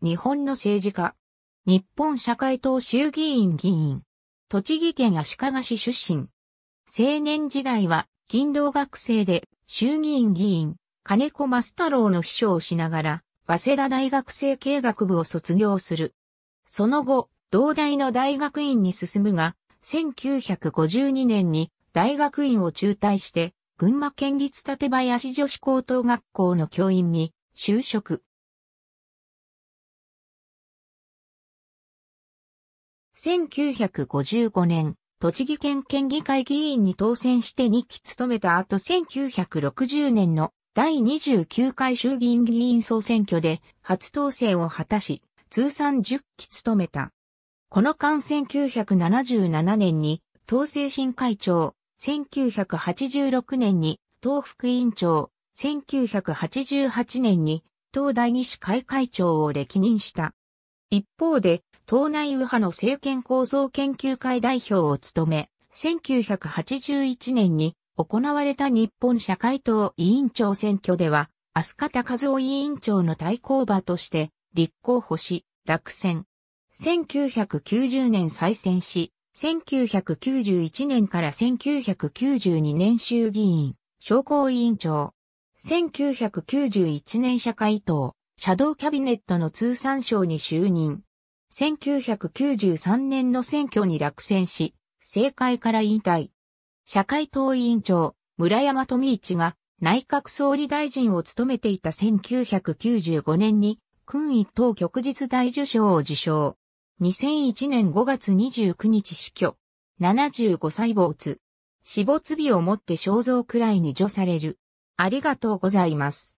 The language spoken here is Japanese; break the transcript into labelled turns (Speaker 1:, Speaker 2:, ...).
Speaker 1: 日本の政治家。日本社会党衆議院議員。栃木県足利市出身。青年時代は、勤労学生で、衆議院議員、金子増太郎の秘書をしながら、早稲田大学生経学部を卒業する。その後、同大の大学院に進むが、1952年に大学院を中退して、群馬県立立林女子高等学校の教員に就職。
Speaker 2: 1955
Speaker 1: 年、栃木県県議会議員に当選して2期務めた後1960年の第29回衆議院議員総選挙で初当選を果たし、通算10期務めた。この間1977年に党政審会長、1986年に党副委員長、1988年に党代義士会会長を歴任した。一方で、党内右派の政権構造研究会代表を務め、1981年に行われた日本社会党委員長選挙では、飛鳥田和夫委員長の対抗馬として立候補し、落選。1990年再選し、1991年から1992年衆議院、商工委員長。1991年社会党、シャドウキャビネットの通産省に就任。1993年の選挙に落選し、政界から引退。社会党委員長、村山富一が内閣総理大臣を務めていた1995年に、君一等局実大受賞を受賞。2001年5月29日死去。75歳没。死没日をもって肖像くらいに除される。
Speaker 2: ありがとうございます。